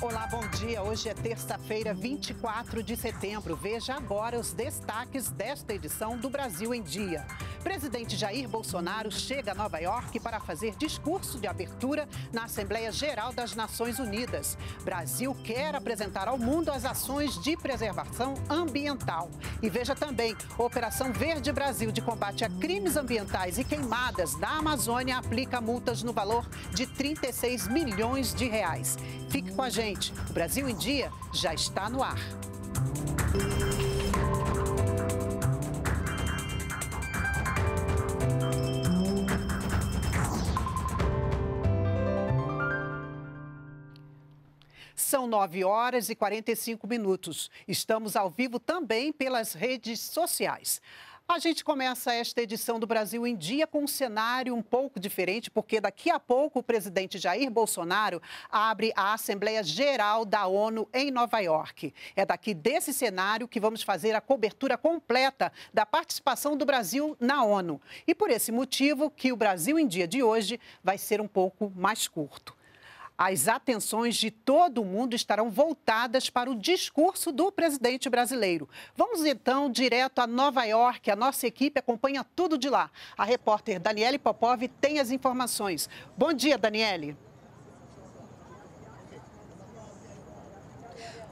Olá, bom dia. Hoje é terça-feira, 24 de setembro. Veja agora os destaques desta edição do Brasil em Dia presidente Jair Bolsonaro chega a Nova York para fazer discurso de abertura na Assembleia Geral das Nações Unidas. Brasil quer apresentar ao mundo as ações de preservação ambiental. E veja também, Operação Verde Brasil de combate a crimes ambientais e queimadas da Amazônia aplica multas no valor de 36 milhões de reais. Fique com a gente. O Brasil em Dia já está no ar. São 9 horas e 45 minutos. Estamos ao vivo também pelas redes sociais. A gente começa esta edição do Brasil em Dia com um cenário um pouco diferente, porque daqui a pouco o presidente Jair Bolsonaro abre a Assembleia Geral da ONU em Nova York. É daqui desse cenário que vamos fazer a cobertura completa da participação do Brasil na ONU. E por esse motivo que o Brasil em Dia de hoje vai ser um pouco mais curto. As atenções de todo mundo estarão voltadas para o discurso do presidente brasileiro. Vamos então direto a Nova York. A nossa equipe acompanha tudo de lá. A repórter Daniele Popov tem as informações. Bom dia, Daniele.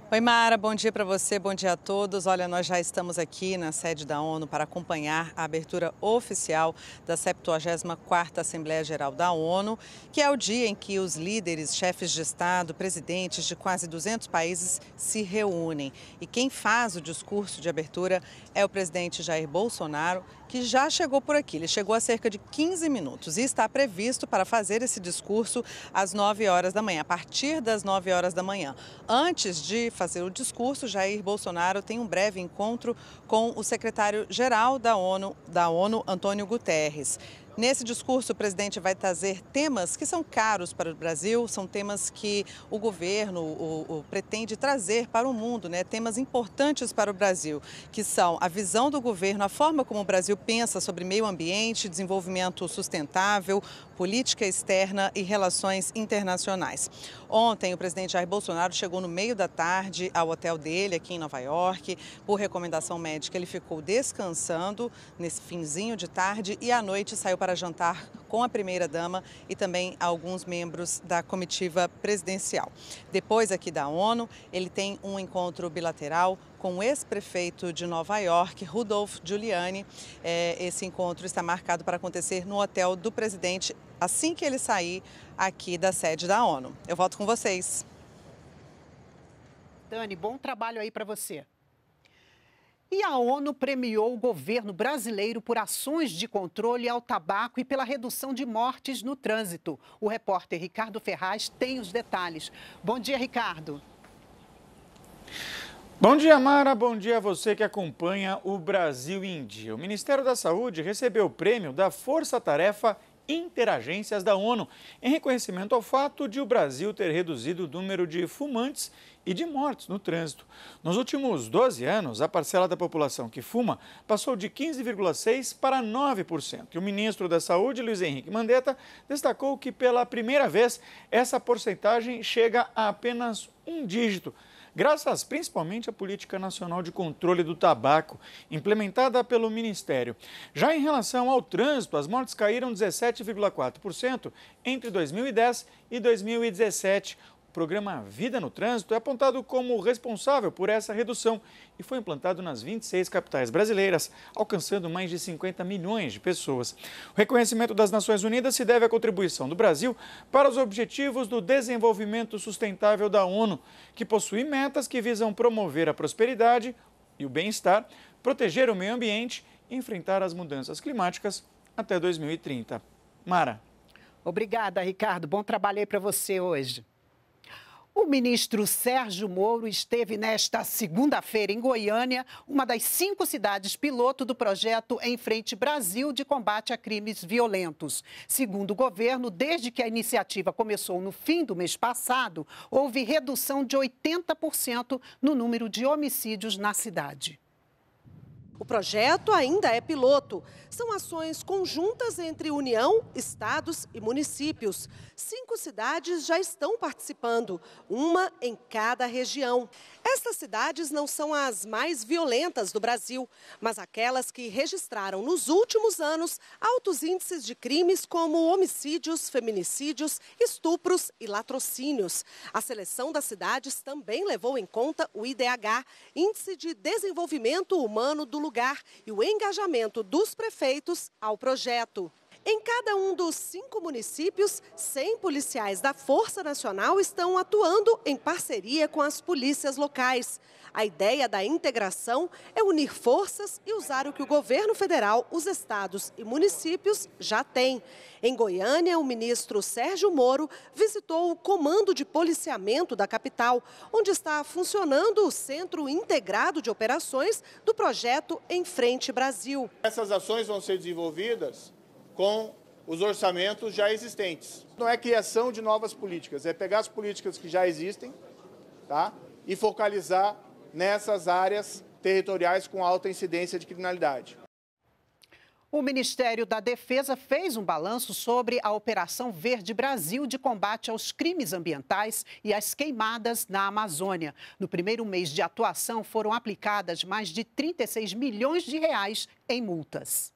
Oi, Mara, bom dia para você, bom dia a todos. Olha, nós já estamos aqui na sede da ONU para acompanhar a abertura oficial da 74ª Assembleia Geral da ONU, que é o dia em que os líderes, chefes de Estado, presidentes de quase 200 países se reúnem. E quem faz o discurso de abertura é o presidente Jair Bolsonaro, que já chegou por aqui. Ele chegou há cerca de 15 minutos e está previsto para fazer esse discurso às 9 horas da manhã, a partir das 9 horas da manhã. Antes de fazer o discurso, Jair Bolsonaro tem um breve encontro com o secretário-geral da ONU, da ONU, Antônio Guterres. Nesse discurso, o presidente vai trazer temas que são caros para o Brasil, são temas que o governo o, o, pretende trazer para o mundo, né? temas importantes para o Brasil, que são a visão do governo, a forma como o Brasil pensa sobre meio ambiente, desenvolvimento sustentável, política externa e relações internacionais. Ontem, o presidente Jair Bolsonaro chegou no meio da tarde ao hotel dele, aqui em Nova York. Por recomendação médica, ele ficou descansando nesse finzinho de tarde e à noite saiu para para jantar com a primeira-dama e também alguns membros da comitiva presidencial. Depois aqui da ONU, ele tem um encontro bilateral com o ex-prefeito de Nova York, Rudolf Giuliani. É, esse encontro está marcado para acontecer no hotel do presidente assim que ele sair aqui da sede da ONU. Eu volto com vocês. Dani, bom trabalho aí para você. E a ONU premiou o governo brasileiro por ações de controle ao tabaco e pela redução de mortes no trânsito. O repórter Ricardo Ferraz tem os detalhes. Bom dia, Ricardo. Bom dia, Mara. Bom dia a você que acompanha o Brasil em Dia. O Ministério da Saúde recebeu o prêmio da Força Tarefa interagências da ONU, em reconhecimento ao fato de o Brasil ter reduzido o número de fumantes e de mortes no trânsito. Nos últimos 12 anos, a parcela da população que fuma passou de 15,6% para 9%. E o ministro da Saúde, Luiz Henrique Mandetta, destacou que pela primeira vez essa porcentagem chega a apenas um dígito graças principalmente à Política Nacional de Controle do Tabaco, implementada pelo Ministério. Já em relação ao trânsito, as mortes caíram 17,4% entre 2010 e 2017 programa Vida no Trânsito é apontado como responsável por essa redução e foi implantado nas 26 capitais brasileiras, alcançando mais de 50 milhões de pessoas. O reconhecimento das Nações Unidas se deve à contribuição do Brasil para os Objetivos do Desenvolvimento Sustentável da ONU, que possui metas que visam promover a prosperidade e o bem-estar, proteger o meio ambiente e enfrentar as mudanças climáticas até 2030. Mara. Obrigada, Ricardo. Bom trabalho aí para você hoje. O ministro Sérgio Moro esteve nesta segunda-feira em Goiânia, uma das cinco cidades piloto do projeto Em Frente Brasil de combate a crimes violentos. Segundo o governo, desde que a iniciativa começou no fim do mês passado, houve redução de 80% no número de homicídios na cidade. O projeto ainda é piloto. São ações conjuntas entre União, estados e municípios. Cinco cidades já estão participando, uma em cada região. Estas cidades não são as mais violentas do Brasil, mas aquelas que registraram nos últimos anos altos índices de crimes como homicídios, feminicídios, estupros e latrocínios. A seleção das cidades também levou em conta o IDH, Índice de Desenvolvimento Humano do lugar e o engajamento dos prefeitos ao projeto. Em cada um dos cinco municípios, 100 policiais da Força Nacional estão atuando em parceria com as polícias locais. A ideia da integração é unir forças e usar o que o governo federal, os estados e municípios já têm. Em Goiânia, o ministro Sérgio Moro visitou o Comando de Policiamento da capital, onde está funcionando o Centro Integrado de Operações do projeto Em Frente Brasil. Essas ações vão ser desenvolvidas com os orçamentos já existentes. Não é criação de novas políticas, é pegar as políticas que já existem tá? e focalizar nessas áreas territoriais com alta incidência de criminalidade. O Ministério da Defesa fez um balanço sobre a Operação Verde Brasil de combate aos crimes ambientais e às queimadas na Amazônia. No primeiro mês de atuação, foram aplicadas mais de 36 milhões de reais em multas.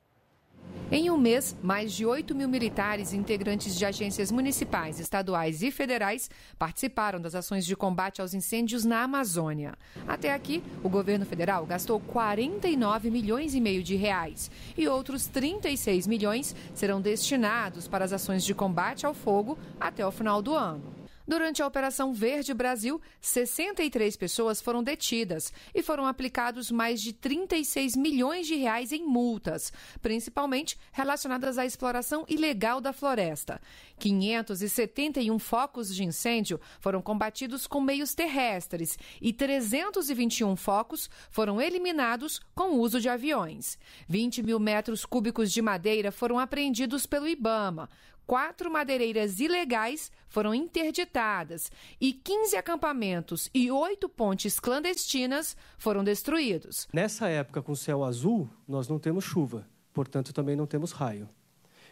Em um mês, mais de 8 mil militares e integrantes de agências municipais, estaduais e federais participaram das ações de combate aos incêndios na Amazônia. Até aqui, o governo federal gastou 49 milhões e meio de reais e outros 36 milhões serão destinados para as ações de combate ao fogo até o final do ano. Durante a Operação Verde Brasil, 63 pessoas foram detidas e foram aplicados mais de 36 milhões de reais em multas, principalmente relacionadas à exploração ilegal da floresta. 571 focos de incêndio foram combatidos com meios terrestres e 321 focos foram eliminados com o uso de aviões. 20 mil metros cúbicos de madeira foram apreendidos pelo Ibama quatro madeireiras ilegais foram interditadas e 15 acampamentos e oito pontes clandestinas foram destruídos. Nessa época, com céu azul, nós não temos chuva, portanto, também não temos raio.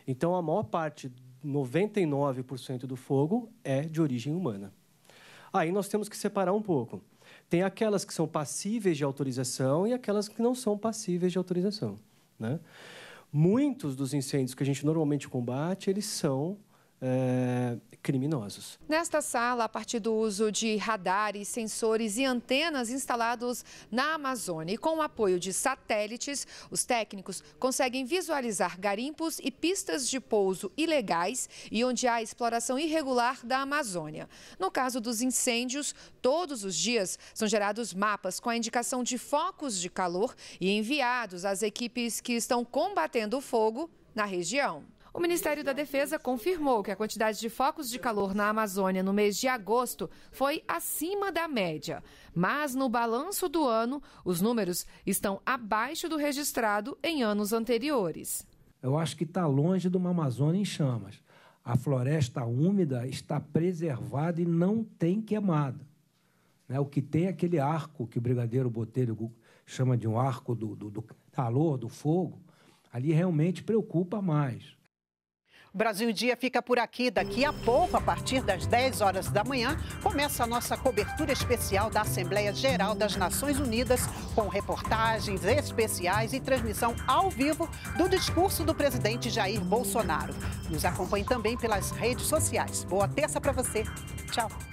Então, a maior parte, 99% do fogo, é de origem humana. Aí nós temos que separar um pouco. Tem aquelas que são passíveis de autorização e aquelas que não são passíveis de autorização. Né? Muitos dos incêndios que a gente normalmente combate, eles são é, criminosos. Nesta sala, a partir do uso de radares, sensores e antenas instalados na Amazônia e com o apoio de satélites, os técnicos conseguem visualizar garimpos e pistas de pouso ilegais e onde há exploração irregular da Amazônia. No caso dos incêndios, todos os dias são gerados mapas com a indicação de focos de calor e enviados às equipes que estão combatendo o fogo na região. O Ministério da Defesa confirmou que a quantidade de focos de calor na Amazônia no mês de agosto foi acima da média, mas no balanço do ano, os números estão abaixo do registrado em anos anteriores. Eu acho que está longe de uma Amazônia em chamas. A floresta úmida está preservada e não tem queimada. Né, o que tem é aquele arco que o Brigadeiro Botelho chama de um arco do, do, do calor, do fogo, ali realmente preocupa mais. O Brasil em Dia fica por aqui. Daqui a pouco, a partir das 10 horas da manhã, começa a nossa cobertura especial da Assembleia Geral das Nações Unidas, com reportagens especiais e transmissão ao vivo do discurso do presidente Jair Bolsonaro. Nos acompanhe também pelas redes sociais. Boa terça para você. Tchau.